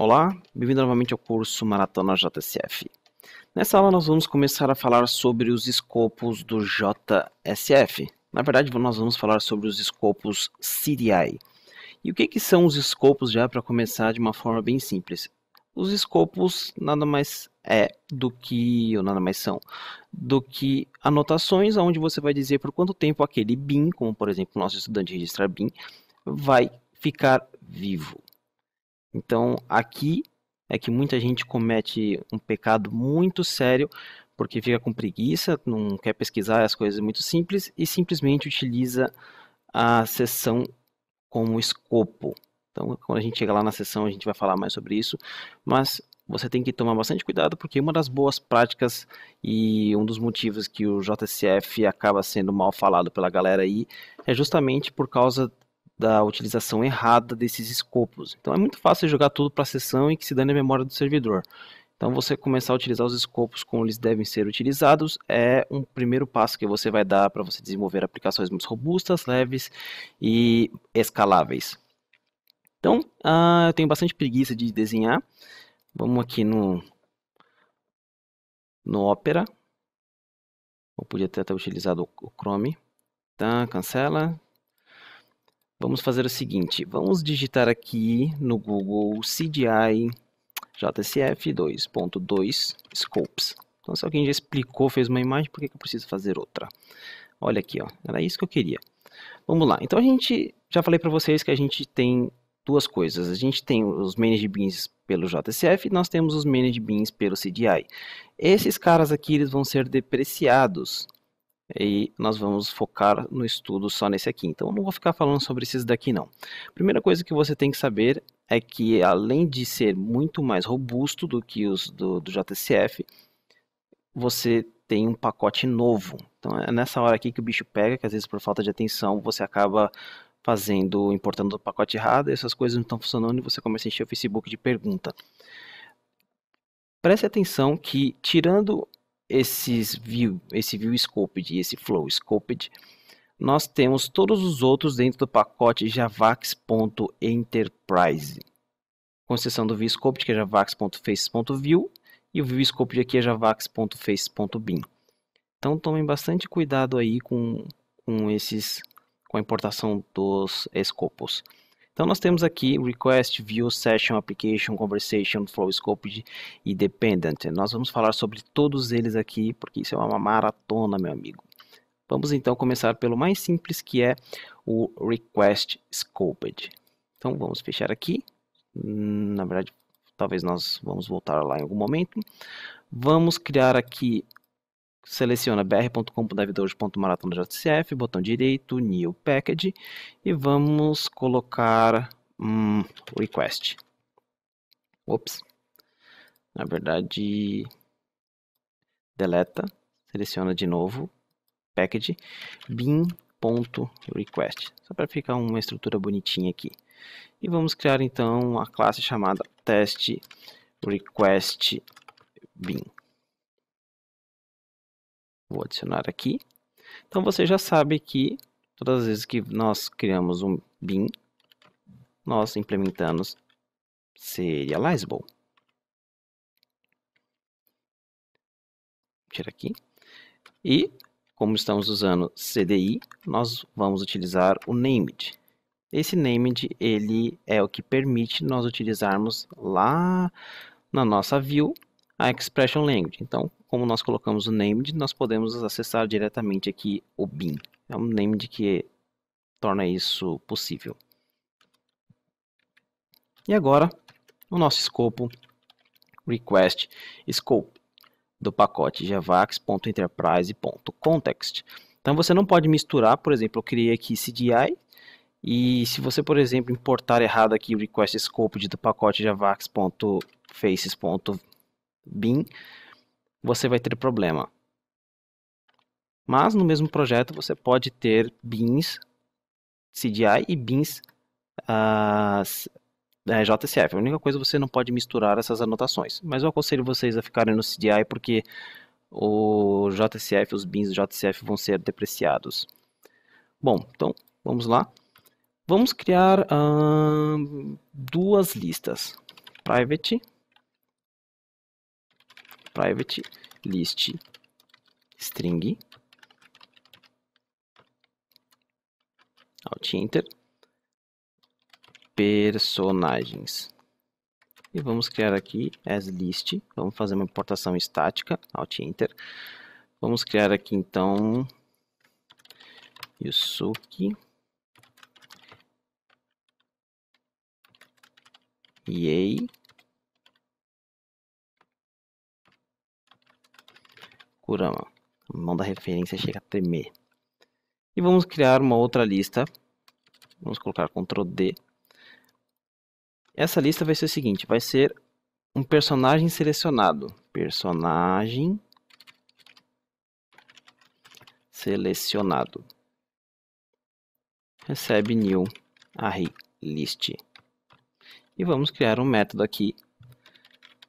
Olá, bem-vindo novamente ao curso Maratona JSF. Nessa aula nós vamos começar a falar sobre os escopos do JSF. Na verdade, nós vamos falar sobre os escopos CDI. E o que, que são os escopos já para começar de uma forma bem simples? Os escopos nada mais é do que, ou nada mais são, do que anotações onde você vai dizer por quanto tempo aquele BIM, como por exemplo o nosso estudante registrar BIM, vai ficar vivo. Então, aqui é que muita gente comete um pecado muito sério porque fica com preguiça, não quer pesquisar as coisas muito simples e simplesmente utiliza a sessão como escopo. Então, quando a gente chega lá na sessão, a gente vai falar mais sobre isso, mas você tem que tomar bastante cuidado porque uma das boas práticas e um dos motivos que o JCF acaba sendo mal falado pela galera aí é justamente por causa da utilização errada desses escopos. Então é muito fácil jogar tudo para a sessão e que se dane a memória do servidor. Então você começar a utilizar os escopos como eles devem ser utilizados é um primeiro passo que você vai dar para você desenvolver aplicações mais robustas, leves e escaláveis. Então uh, eu tenho bastante preguiça de desenhar. Vamos aqui no no Opera. Eu podia ter até utilizado o Chrome. Tá, cancela. Vamos fazer o seguinte, vamos digitar aqui no Google CDI JSF 2.2 Scopes. Então, se alguém já explicou, fez uma imagem, por que, que eu preciso fazer outra? Olha aqui, ó, era isso que eu queria. Vamos lá, então a gente, já falei para vocês que a gente tem duas coisas. A gente tem os manage beans pelo JSF e nós temos os manage beans pelo CDI. Esses caras aqui eles vão ser depreciados e nós vamos focar no estudo só nesse aqui. Então eu não vou ficar falando sobre esses daqui não. Primeira coisa que você tem que saber é que além de ser muito mais robusto do que os do, do você tem um pacote novo. Então é nessa hora aqui que o bicho pega, que às vezes por falta de atenção você acaba fazendo, importando o pacote errado, essas coisas não estão funcionando e você começa a encher o Facebook de pergunta. Preste atenção que, tirando esses view, esse view scoped e esse flow scoped, nós temos todos os outros dentro do pacote javax.enterprise. Com exceção do scoped que é javax.face.view, e o scoped aqui é javax.face.bin. Então tomem bastante cuidado aí com, com esses com a importação dos escopos. Então nós temos aqui Request, View, Session, Application, Conversation, Flow Scoped e Dependent. Nós vamos falar sobre todos eles aqui, porque isso é uma maratona, meu amigo. Vamos então começar pelo mais simples, que é o Request Scoped. Então vamos fechar aqui. Na verdade, talvez nós vamos voltar lá em algum momento. Vamos criar aqui seleciona brcomdev botão direito, new package e vamos colocar um request. Ops. Na verdade, deleta, seleciona de novo, package, bin.request, só para ficar uma estrutura bonitinha aqui. E vamos criar então a classe chamada teste request bin. Vou adicionar aqui. Então você já sabe que todas as vezes que nós criamos um bin, nós implementamos serializable. Tirar aqui. E como estamos usando CDI, nós vamos utilizar o named. Esse named ele é o que permite nós utilizarmos lá na nossa view a expression language. Então, como nós colocamos o named, nós podemos acessar diretamente aqui o bin. É um named que torna isso possível. E agora, o nosso escopo request scope do pacote javax.enterprise.context. Então você não pode misturar, por exemplo, eu criei aqui CDI e se você, por exemplo, importar errado aqui o request scope do pacote javax.faces.bin, você vai ter problema. Mas no mesmo projeto você pode ter bins CDI e bins uh, é, JSF. A única coisa é você não pode misturar essas anotações. Mas eu aconselho vocês a ficarem no CDI porque o JCF, os bins JSF vão ser depreciados. Bom, então vamos lá. Vamos criar uh, duas listas, private private list string alt enter personagens e vamos criar aqui as list vamos fazer uma importação estática alt enter vamos criar aqui então Yusuke Yay Kurama. A mão da referência chega a tremer. E vamos criar uma outra lista. Vamos colocar Ctrl D. Essa lista vai ser o seguinte, vai ser um personagem selecionado. Personagem selecionado. Recebe new array list. E vamos criar um método aqui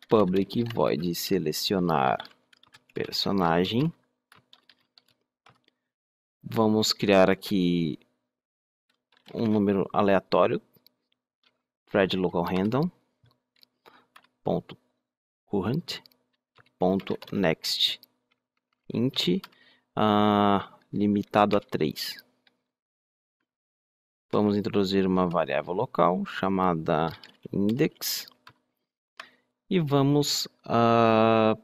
public void selecionar personagem. Vamos criar aqui um número aleatório, thread local random, ponto current, ponto next, int, uh, limitado a 3. Vamos introduzir uma variável local chamada index e vamos uh,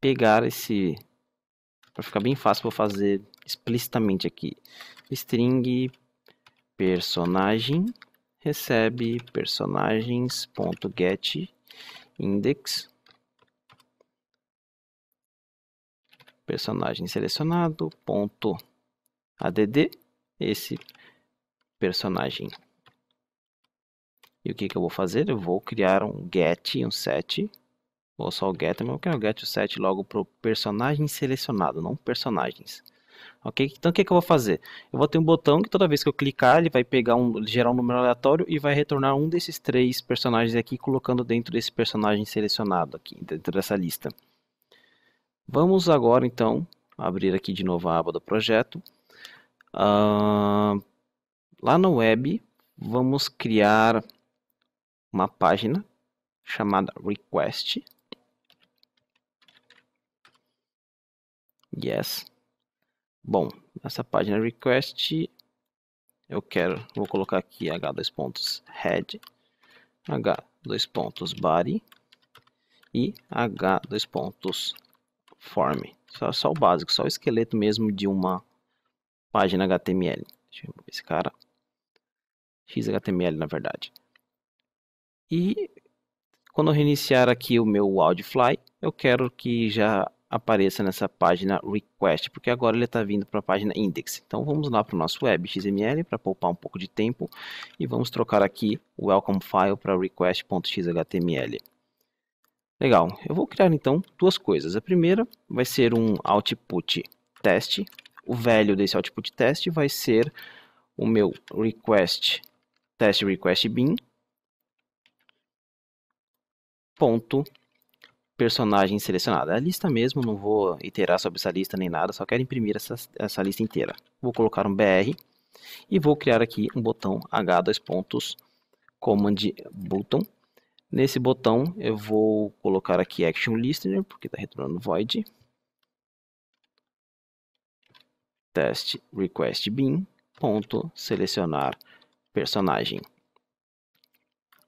pegar esse para ficar bem fácil, vou fazer explicitamente aqui. String personagem recebe personagens.get index personagem selecionado ponto add esse personagem e o que, que eu vou fazer eu vou criar um get um set ou só o get, mas eu quero get o set logo para o personagem selecionado, não personagens. Ok? Então o que, que, eu vou fazer? Eu vou ter um botão que toda vez que eu clicar, ele vai pegar um, gerar um número aleatório e vai retornar um desses três personagens aqui, colocando dentro desse personagem selecionado aqui, dentro dessa lista. Vamos agora então abrir aqui de novo a aba do projeto. Uh, lá no web, vamos criar uma página chamada request Yes. Bom, essa página request eu quero, vou colocar aqui h dois pontos head, h dois pontos body e h dois pontos form. Só, só o básico, só o esqueleto mesmo de uma página HTML. Deixa eu ver esse cara. XHTML na verdade. E quando eu reiniciar aqui o meu Wildfly eu quero que já apareça nessa página request, porque agora ele está vindo para a página index. Então vamos lá para o nosso web XML para poupar um pouco de tempo e vamos trocar aqui o welcome file para request.xhtml. Legal, eu vou criar então duas coisas. A primeira vai ser um output test. O velho desse output test vai ser o meu request test request bin ponto personagem selecionada. É a lista mesmo, não vou iterar sobre essa lista nem nada, só quero imprimir essa, essa lista inteira. Vou colocar um BR e vou criar aqui um botão H dois pontos Command Button. Nesse botão eu vou colocar aqui Action Listener, porque está retornando void. Test request bin ponto selecionar personagem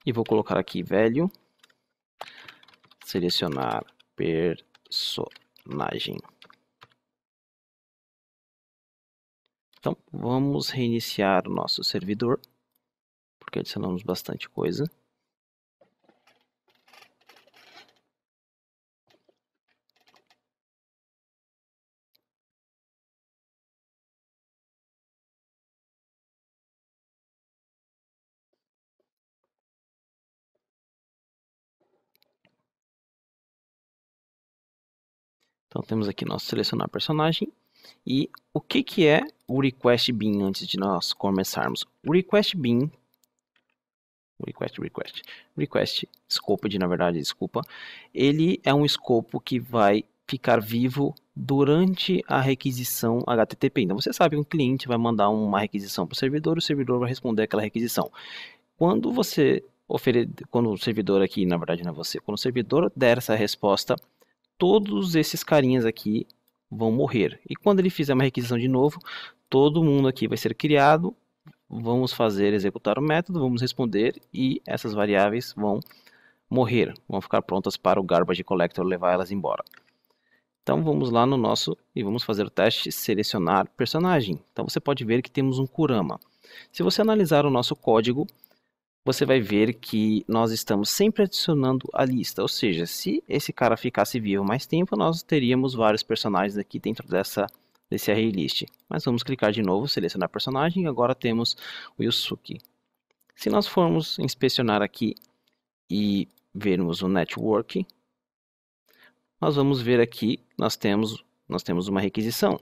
e vou colocar aqui velho selecionar personagem. Então, vamos reiniciar o nosso servidor, porque adicionamos bastante coisa. Então temos aqui nosso selecionar personagem e o que, que é o request bean antes de nós começarmos? O request bean request request request escopo de na verdade desculpa ele é um escopo que vai ficar vivo durante a requisição HTTP. Então você sabe que um cliente vai mandar uma requisição para o servidor, o servidor vai responder aquela requisição. Quando você oferecer, quando o servidor aqui, na verdade não é você, quando o servidor der essa resposta, todos esses carinhas aqui vão morrer. E quando ele fizer uma requisição de novo, todo mundo aqui vai ser criado, vamos fazer executar o método, vamos responder e essas variáveis vão morrer, vão ficar prontas para o garbage collector levar elas embora. Então vamos lá no nosso e vamos fazer o teste selecionar personagem. Então você pode ver que temos um Kurama. Se você analisar o nosso código, você vai ver que nós estamos sempre adicionando a lista. Ou seja, se esse cara ficasse vivo mais tempo, nós teríamos vários personagens aqui dentro dessa desse array list. Mas vamos clicar de novo, selecionar personagem e agora temos o Yusuke. Se nós formos inspecionar aqui e vermos o network, nós vamos ver aqui, nós temos, nós temos uma requisição.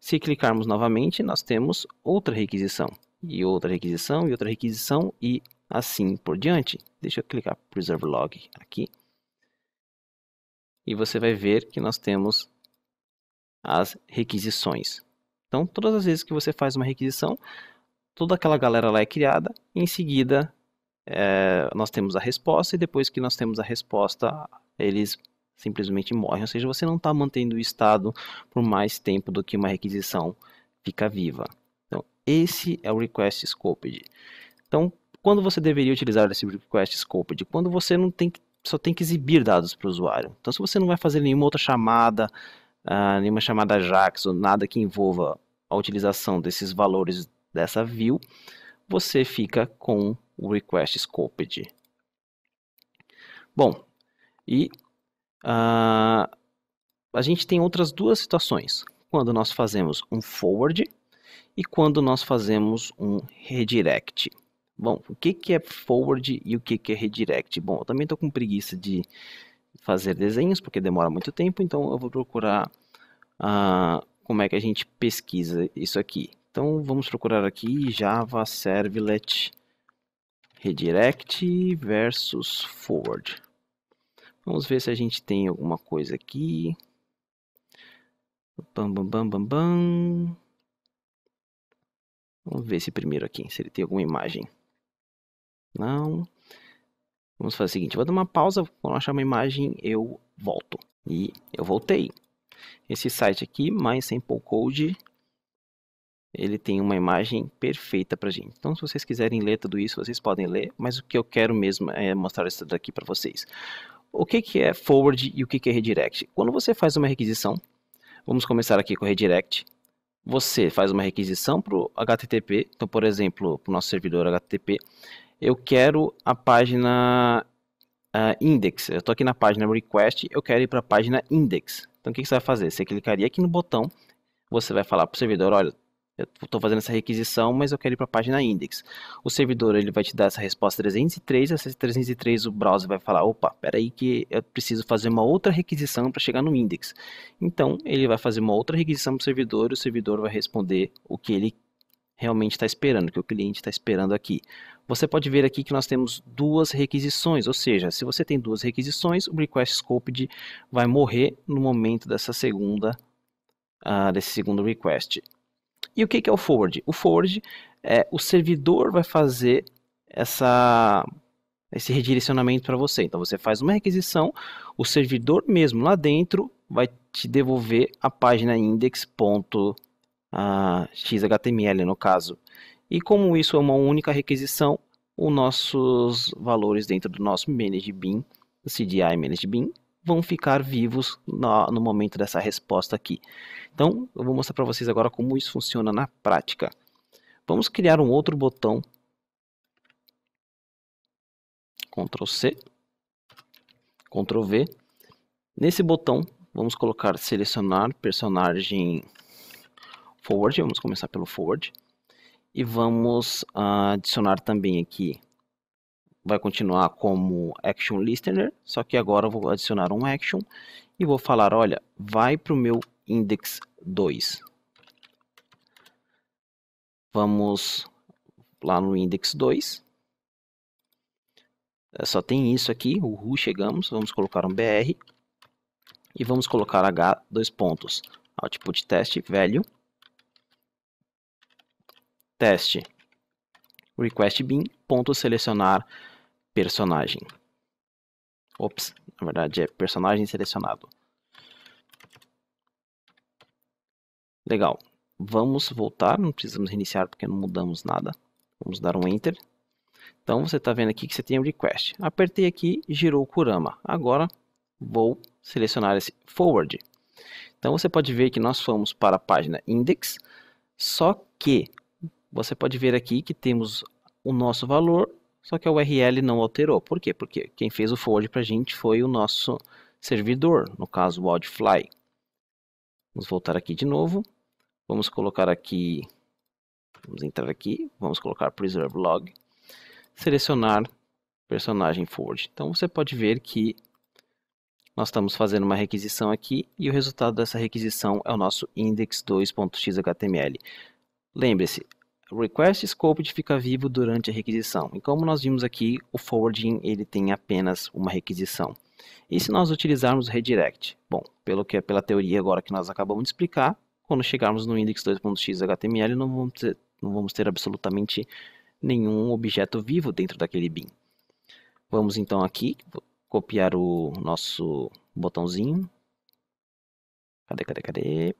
Se clicarmos novamente, nós temos outra requisição, e outra requisição, e outra requisição, e assim por diante. Deixa eu clicar Preserve Log aqui. E você vai ver que nós temos as requisições. Então, todas as vezes que você faz uma requisição, toda aquela galera lá é criada. Em seguida, é, nós temos a resposta e depois que nós temos a resposta, eles simplesmente morrem. Ou seja, você não está mantendo o estado por mais tempo do que uma requisição fica viva. Então, esse é o request scoped. Então, quando você deveria utilizar esse request tipo scoped, quando você não tem só tem que exibir dados para o usuário. Então, se você não vai fazer nenhuma outra chamada, uh, nenhuma chamada JAX, ou nada que envolva a utilização desses valores dessa view, você fica com o request scoped. Bom, e uh, a gente tem outras duas situações. Quando nós fazemos um forward e quando nós fazemos um redirect. Bom, o que, que é forward e o que, que é redirect? Bom, eu também estou com preguiça de fazer desenhos, porque demora muito tempo, então eu vou procurar uh, como é que a gente pesquisa isso aqui. Então vamos procurar aqui Java Servlet Redirect versus Forward. Vamos ver se a gente tem alguma coisa aqui. Bam, bam, bam, bam, bam. Vamos ver esse primeiro aqui, se ele tem alguma imagem. Não. Vamos fazer o seguinte, vou dar uma pausa, quando achar uma imagem eu volto. E eu voltei. Esse site aqui, mais Sample Code, ele tem uma imagem perfeita para gente. Então, se vocês quiserem ler tudo isso, vocês podem ler, mas o que eu quero mesmo é mostrar isso daqui para vocês. O que, que é forward e o que, que é redirect? Quando você faz uma requisição, vamos começar aqui com redirect, você faz uma requisição para o HTTP, então, por exemplo, para o nosso servidor HTTP, eu quero a página uh, index. Eu estou aqui na página request, eu quero ir para a página index. Então o que, que você vai fazer? Você clicaria aqui no botão, você vai falar para o servidor, olha, eu estou fazendo essa requisição, mas eu quero ir para a página index. O servidor ele vai te dar essa resposta 303, essa 303 o browser vai falar, opa, peraí que eu preciso fazer uma outra requisição para chegar no index. Então, ele vai fazer uma outra requisição para o servidor, o servidor vai responder o que ele realmente está esperando, que o cliente está esperando aqui. Você pode ver aqui que nós temos duas requisições, ou seja, se você tem duas requisições, o request scoped vai morrer no momento dessa segunda, uh, desse segundo request. E o que, que é o forward? O forward é o servidor vai fazer essa esse redirecionamento para você. Então você faz uma requisição, o servidor mesmo lá dentro vai te devolver a página index.com a XHTML no caso. E como isso é uma única requisição, os nossos valores dentro do nosso manage bin, CDI manage bin, vão ficar vivos no, no momento dessa resposta aqui. Então, eu vou mostrar para vocês agora como isso funciona na prática. Vamos criar um outro botão. Ctrl C, Ctrl V. Nesse botão, vamos colocar selecionar personagem forward, vamos começar pelo forward. E vamos uh, adicionar também aqui, vai continuar como action listener, só que agora eu vou adicionar um action e vou falar, olha, vai para o meu index 2. Vamos lá no index 2. É, só tem isso aqui, o ru chegamos, vamos colocar um br e vamos colocar h dois pontos, output test value teste selecionar personagem. Ops, na verdade é personagem selecionado. Legal. Vamos voltar, não precisamos reiniciar porque não mudamos nada. Vamos dar um Enter. Então você está vendo aqui que você tem o um request. Apertei aqui, girou o Kurama. Agora vou selecionar esse forward. Então você pode ver que nós fomos para a página index, só que você pode ver aqui que temos o nosso valor, só que a URL não alterou. Por quê? Porque quem fez o forward para a gente foi o nosso servidor, no caso o Wildfly. Vamos voltar aqui de novo. Vamos colocar aqui, vamos entrar aqui, vamos colocar preserve log, selecionar personagem forward. Então você pode ver que nós estamos fazendo uma requisição aqui e o resultado dessa requisição é o nosso index2.xhtml. Lembre-se, request scoped fica vivo durante a requisição. E como nós vimos aqui, o forwarding ele tem apenas uma requisição. E se nós utilizarmos o redirect? Bom, pelo que é, pela teoria agora que nós acabamos de explicar, quando chegarmos no index 2.x HTML, não vamos, ter, não vamos ter absolutamente nenhum objeto vivo dentro daquele bin. Vamos então aqui copiar o nosso botãozinho. Cadê, cadê, cadê?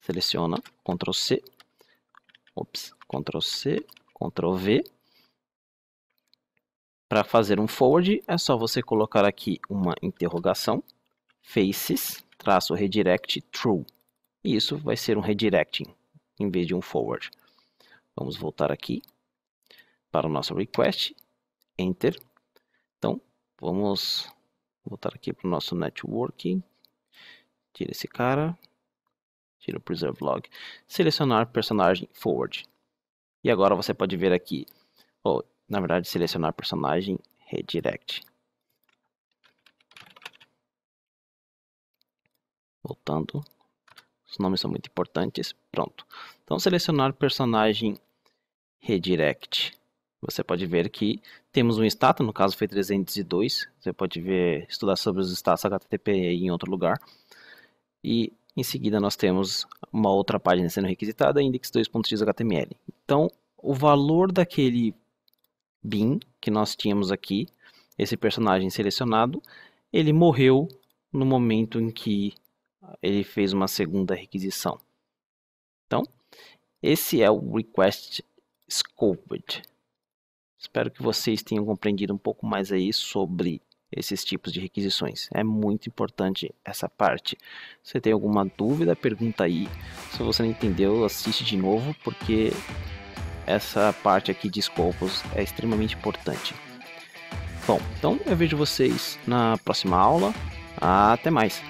Seleciona, Ctrl C, ops, Ctrl C, Ctrl V. Para fazer um forward, é só você colocar aqui uma interrogação, faces, traço redirect true. E isso vai ser um redirecting, em vez de um forward. Vamos voltar aqui para o nosso request, enter. Então, vamos voltar aqui para o nosso networking. Tira esse cara, tira o Preserve Log, selecionar personagem Forward. E agora você pode ver aqui, ou na verdade selecionar personagem Redirect. Voltando, os nomes são muito importantes, pronto. Então selecionar personagem Redirect. Você pode ver que temos um status, no caso foi 302. Você pode ver, estudar sobre os status HTTP em outro lugar. E em seguida, nós temos uma outra página sendo requisitada, index2.xhtml. Então, o valor daquele bin que nós tínhamos aqui, esse personagem selecionado, ele morreu no momento em que ele fez uma segunda requisição. Então, esse é o request scoped. Espero que vocês tenham compreendido um pouco mais aí sobre esses tipos de requisições. É muito importante essa parte. Se você tem alguma dúvida, pergunta aí. Se você não entendeu, assiste de novo, porque essa parte aqui de escopos é extremamente importante. Bom, então eu vejo vocês na próxima aula. Até mais!